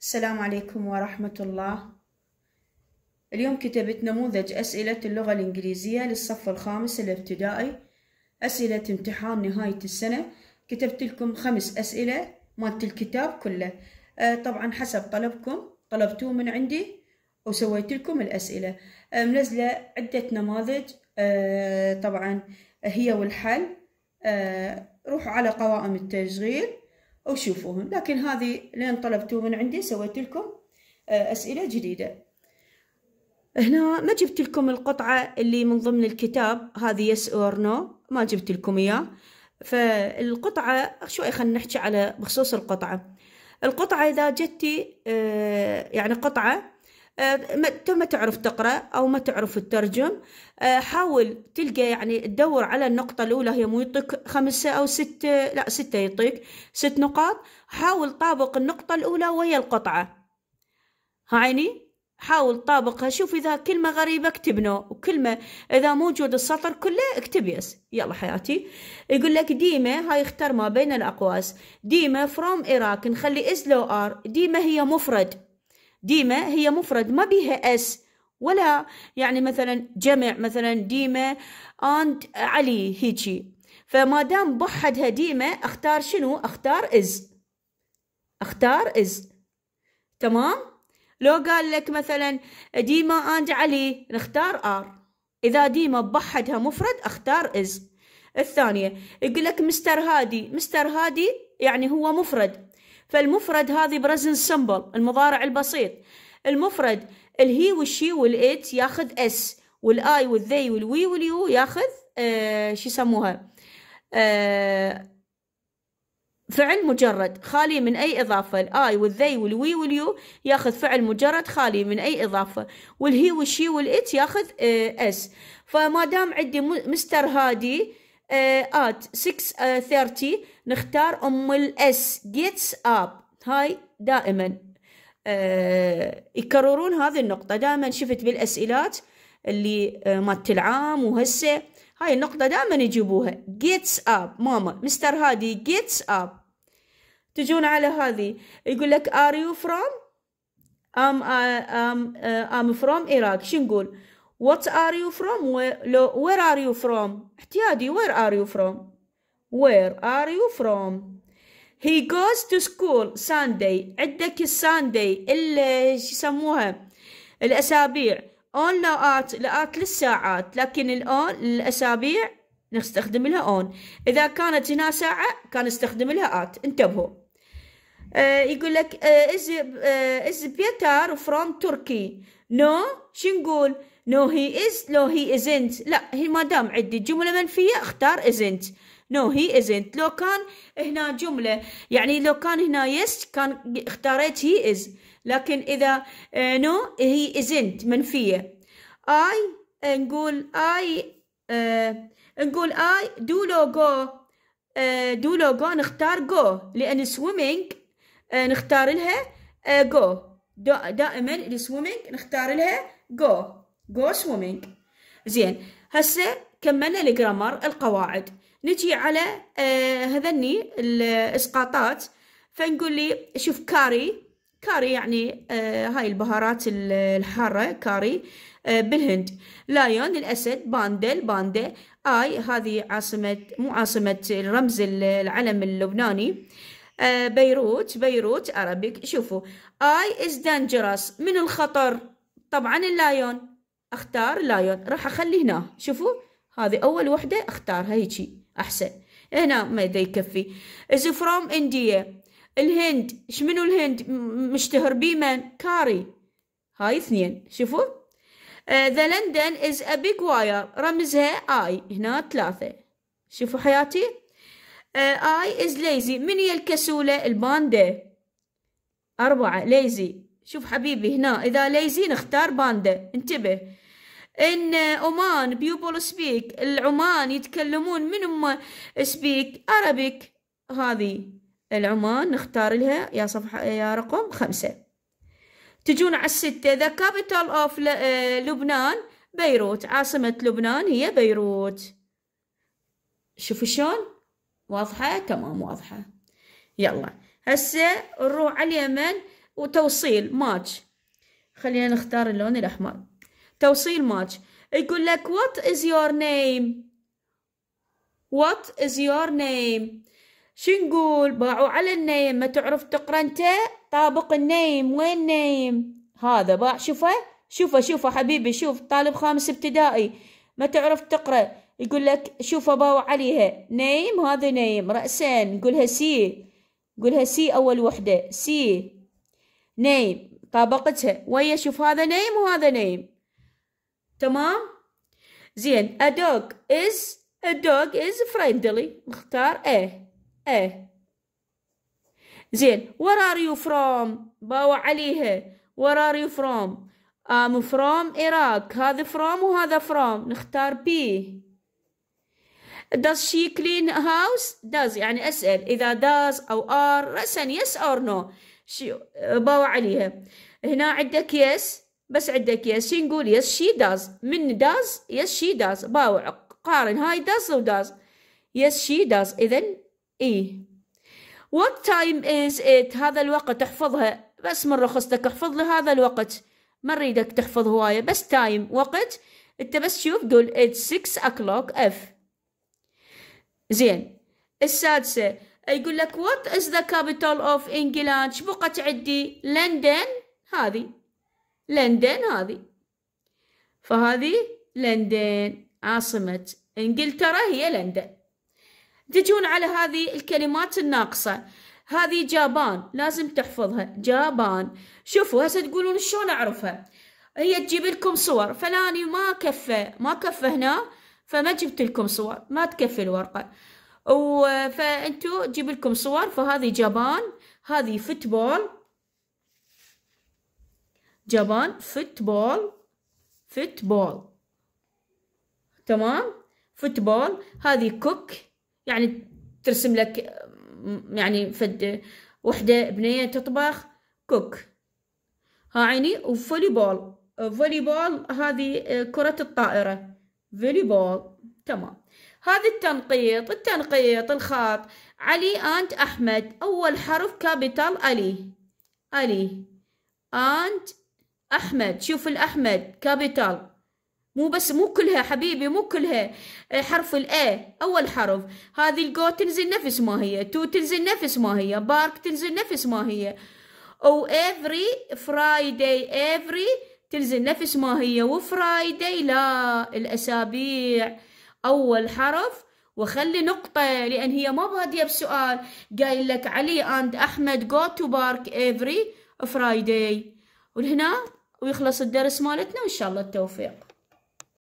السلام عليكم ورحمة الله اليوم كتبت نموذج أسئلة اللغة الإنجليزية للصف الخامس الابتدائي أسئلة امتحان نهاية السنة كتبت لكم خمس أسئلة مالت الكتاب كله آه طبعا حسب طلبكم طلبتوه من عندي وسويت لكم الأسئلة آه منزلة عدة نماذج آه طبعا هي والحل آه، روحوا على قوائم التشغيل وشوفوهم لكن هذه لين طلبتوا من عندي سويت لكم آه، أسئلة جديدة هنا ما جبت لكم القطعة اللي من ضمن الكتاب هذه يس اور نو ما جبت لكم إياه فالقطعة شوي خلينا نحكي على بخصوص القطعة القطعة إذا جتي آه، يعني قطعة آه، ما تعرف تقرأ أو ما تعرف تترجم آه، حاول تلقى يعني تدور على النقطة الأولى هي مو يعطيك خمسة أو ستة لا ستة يعطيك ست نقاط حاول طابق النقطة الأولى وهي القطعة عيني حاول طابقها شوف إذا كلمة غريبة اكتب نو وكلمة إذا موجود السطر كله اكتب يس يلا حياتي يقول لك ديما هاي اختر ما بين الأقواس ديما فروم إراك نخلي إز لو آر ديما هي مفرد ديما هي مفرد ما بها اس ولا يعني مثلا جمع مثلا ديما اند علي هيجي فما دام بحدها ديما اختار شنو اختار از اختار از تمام لو قال لك مثلا ديما اند علي نختار ار اذا ديما بحدها مفرد اختار از الثانيه يقول لك مستر هادي مستر هادي يعني هو مفرد فالمفرد هذه برزن سمبل المضارع البسيط المفرد الهي والشي والإت ياخذ اس والاي والذي والوي واليو ياخذ آه شو يسموها آه فعل مجرد خالي من أي إضافة الآي والذي والوي واليو ياخذ فعل مجرد خالي من أي إضافة والهي والشي والإت ياخذ آه أس فما دام عندي مستر هادي at آه، آه، 6:30 نختار ام الاس gets up هاي دائما آه، يكررون هذه النقطة دائما شفت بالأسئلات اللي مالت العام وهسه هاي النقطة دائما يجيبوها gets up ماما مستر هادي gets up تجون على هذه يقول لك are you from I'm, I'm, I'm from Iraq شو نقول What are you from? Where are you from? احتيادي where are you from? Where are you from? He goes to school Sunday. عندك الساندي اللي يسموها الأسابيع. On لأت لأت للساعات لكن on للأسابيع نستخدم لها on. إذا كانت هنا ساعة كان استخدم لها at. انتبهوا. آه، يقول لك از از بيتر فروم تركي نو شو نقول نو هي از لو هي ازنت لا هي ما دام عندي جمله منفيه اختار ازنت نو هي ازنت لو كان هنا جمله يعني لو كان هنا يس كان اختاريت هي از لكن اذا نو هي ازنت منفيه اي آه، نقول اي آه، نقول اي دو لو جو دو لو جو نختار جو لان سويمينج آه، نختار لها جو آه، دائما السويمينج نختار لها جو جو سويمينج زين هسه كملنا الجرامر القواعد نجي على آه، هذني الاسقاطات فنقول لي شوف كاري كاري يعني هاي البهارات الحارة كاري بالهند لايون الأسد باندا الباندا آي هذه عاصمة مو عاصمة الرمز العلم اللبناني آه، بيروت بيروت أرابيك شوفوا I is dangerous من الخطر طبعا اللايون اختار لايون راح اخلي هنا شوفوا هذه اول وحده اختارها هيجي احسن هنا ما يكفي is from India الهند شمنو الهند مشتهر بمن كاري هاي اثنين شوفوا ذا لندن از ا بيج واير رمزها اي هنا ثلاثة شوفوا حياتي I آه، is lazy من هي الكسولة الباندا أربعة lazy شوف حبيبي هنا إذا lazy نختار باندا انتبه ان عمان بيوبل سبيك العمان يتكلمون من هم سبيك ارابيك هذه العمان نختار لها يا صفحة يا رقم خمسة تجون على الستة ذا كابيتال اوف لبنان بيروت عاصمة لبنان هي بيروت شوفوا شلون واضحة تمام واضحة يلا هسه نروح على اليمن وتوصيل ماتش خلينا نختار اللون الأحمر توصيل ماتش يقول لك what is your name what is your name نقول باعوا على النيم ما تعرف تقرا انت طابق النيم وين نيم هذا باع شوفه شوفه شوفه حبيبي شوف طالب خامس ابتدائي ما تعرف تقرا يقول لك شوف أباو عليها نايم هذا نايم رأسان نقولها سي نقولها سي أول وحدة سي نايم طابقتها ويا شوف هذا نايم وهذا نايم تمام زين a dog is a dog is friendly نختار إيه إيه زين where are you from باو عليها where are you from I'm from Iraq هذا from وهذا from نختار بي does she clean house does يعني أسأل إذا does أو are رأسا yes or no باوع عليها هنا عندك yes بس عندك yes شي نقول yes she does من does yes she does باوع قارن هاي does و does yes she does إذا إيه What time is it هذا الوقت احفظها بس من رخصتك احفظ لي هذا الوقت ما نريدك تحفظ هواية بس تايم وقت انت بس شوف قول it's 6 o'clock F زين السادسة يقول لك what is the capital of England شبو عندي لندن هذه لندن هذه فهذه لندن عاصمة انجلترا هي لندن تجون على هذه الكلمات الناقصة هذه جابان لازم تحفظها جابان شوفوا هسه تقولون شلون اعرفها هي تجيب لكم صور فلاني ما كفه ما كفه هنا فما جبت لكم صور ما تكفي الورقة فانتو جيب لكم صور فهذه جبان هذه فوتبول جبان فوتبول فوتبول تمام فوتبول هذه كوك يعني ترسم لك يعني فد وحدة بنية تطبخ كوك ها عيني وفولي بول فولي بول هذه آه، كرة الطائرة بول تمام هذا التنقيط التنقيط الخط علي أنت أحمد أول حرف كابيتال علي علي أنت أحمد شوف الأحمد كابيتال مو بس مو كلها حبيبي مو كلها إيه، حرف الاي اول حرف هذه الجو تنزل نفس ما هي تو تنزل نفس ما هي بارك تنزل نفس ما هي او every Friday every تنزل نفس ما هي وفرايدي لا الأسابيع أول حرف وخلي نقطة لأن هي ما بادية بسؤال قايل لك علي أند أحمد go to park every Friday والهنا ويخلص الدرس مالتنا وإن شاء الله التوفيق